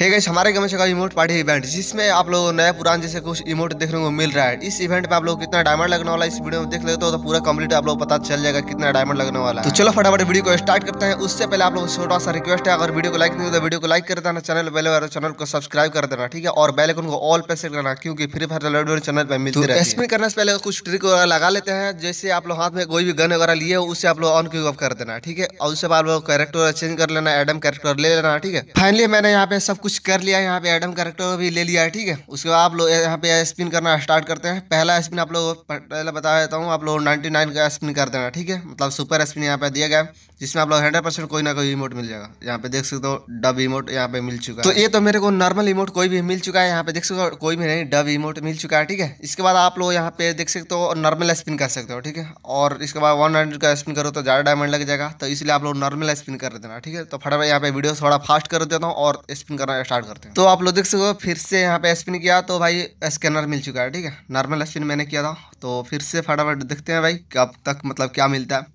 है गाइस हमारे गेम का इमोट पार्टी इवेंट जिसमें आप लोग नया पुरान जैसे कुछ इमोट देखने को मिल रहा है इस इवेंट में आप लोग कितना डायमंड लगने वाला है इस वीडियो में देख लेते हो तो पूरा कंप्लीट आप लोग पता चल जाएगा कितना डायमंड लगने वाला है तो चलो फटाफट वीडियो को स्टार्ट करते हैं उससे पहले आप लोग छोटा सा रिक्वेस्ट है अगर वीडियो को लाइक नहीं तो वीडियो को लाइक कर देना चैनल पहले वाले चैनल तो को सब्सक्राइब कर देना ठीक है और बेलकन को ऑल पे सेट करना क्योंकि फ्री फायर चैनल पर मिलती है स्पिन तो करने से पहले कुछ ट्रिक वगैरह लगा लेते हैं जैसे आप लोग हाथ में कोई भी गन वगैरह लिए उससे आप लोग ऑन क्यू ऑफ कर देना ठीक है और उससे आप लोग कैरेक्टर चेंज कर लेना एडम कैरेक्टर ले लेना ठीक है फाइनली मैंने यहाँ पे सब कुछ कुछ कर लिया यहाँ पे एडम करेक्टर भी ले लिया है ठीक है उसके बाद आप लोग यहाँ पे स्पिन करना स्टार्ट करते हैं पहला स्पिन आप लोग पहले बता देता हूँ आप लोग नाइन्टी नाइन का स्पिन कर देना ठीक है मतलब सुपर स्पिन यहाँ पे दिया गया जिसमें आप लोग हंड्रेड परसेंट कोई ना कोई इमोट मिल जाएगा यहाँ पे देख सकते हो डब इमोट यहाँ पे मिल चुका तो है तो ये तो मेरे को नॉर्मल इमोट कोई भी मिल चुका है यहाँ पे देख सकते हो कोई भी नहीं डब इमोट मिल चुका है ठीक है इसके बाद आप लोग यहाँ पे देख सकते हो नॉर्मल स्पिन कर सकते हो ठीक है और इसके बाद वन हंड्रेड का स्पिन करो तो ज़्यादा डायमंड लग जाएगा तो इसलिए आप लोग नॉर्मल स्पिन कर देना ठीक है तो फटाफट यहाँ पे वीडियो थोड़ा फास्ट कर देता हूँ और स्पिन करना स्टार्ट करते हैं तो आप लोग देख सको फिर से यहाँ पे स्पिन किया तो भाई स्कैनर मिल चुका है ठीक है नॉर्मल स्पिन मैंने किया था तो फिर से फटाफट देखते हैं भाई कब तक मतलब क्या मिलता है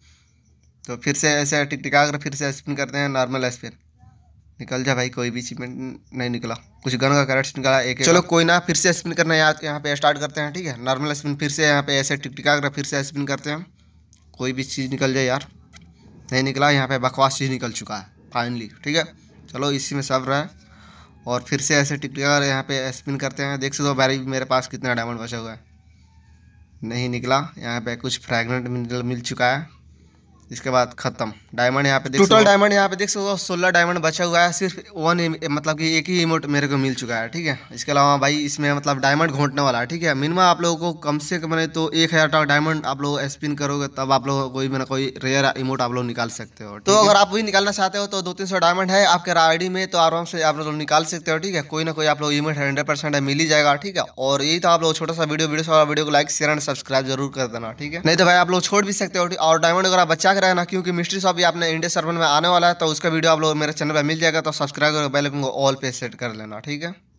तो फिर से ऐसे टिकटिका कर फिर से स्पिन करते हैं नॉर्मल स्पिन निकल जा भाई कोई भी अचीवमेंट नहीं निकला कुछ गन का करेक्ट निकला एक, चलो कोई ना फिर से स्पिन करना के यहाँ पे स्टार्ट करते हैं ठीक है नॉर्मल स्पिन फिर से यहाँ पे ऐसे टिकटिका कर फिर से स्पिन करते हैं कोई भी चीज़ निकल जाए यार नहीं निकला यहाँ पे बकवास चीज़ निकल चुका है फाइनली ठीक है चलो इसी में सब रहा है और फिर से ऐसे टिक और यहाँ पे स्पिन करते हैं देख सकते हो भाई मेरे पास कितना डायमंड बचा हुआ है नहीं निकला यहाँ पे कुछ फ्रैगनेंट मिनरल मिल चुका है इसके बाद खत्म डायमंड यहाँ पे देख टोटल डायमंड यहाँ पे देख सकते हो सोलह डायमंड बचा हुआ है सिर्फ वन मतलब कि एक ही इमोट मेरे को मिल चुका है ठीक है इसके अलावा भाई इसमें मतलब डायमंड घोटने वाला है ठीक है मिनिमम आप लोगों को कम से कम तो एक हज़ार टाइम डायमंड आप लोग स्पिन करोगे तब आप लोग कोई ना कोई रेयर इमोट आप लोग निकाल सकते हो तो अगर आप वही निकालना चाहते हो तो दो तीन सौ डायमंड है आपके आई में तो आराम से आप लोग निकाल सकते हो ठीक है कोई ना कोई आप लोग इमोट हंड्रेड परसेंट मिल ही जाएगा ठीक है और यही तो आप लोग छोटा सा वीडियो वीडियो वीडियो को लाइक शेयर एंड सब्सक्राइब जरूर कर देना ठीक है नहीं तो भाई आप लोग छोड़ भी सकते हो और डायमंड अगर आप बच्चा रहना क्योंकि मिस्ट्री शॉप भी आपने इंडिया सर्वन में आने वाला है तो उसका वीडियो आप लोग मेरे चैनल पर मिल जाएगा तो सब्सक्राइब और बेल को ऑल पे सेट कर लेना ठीक है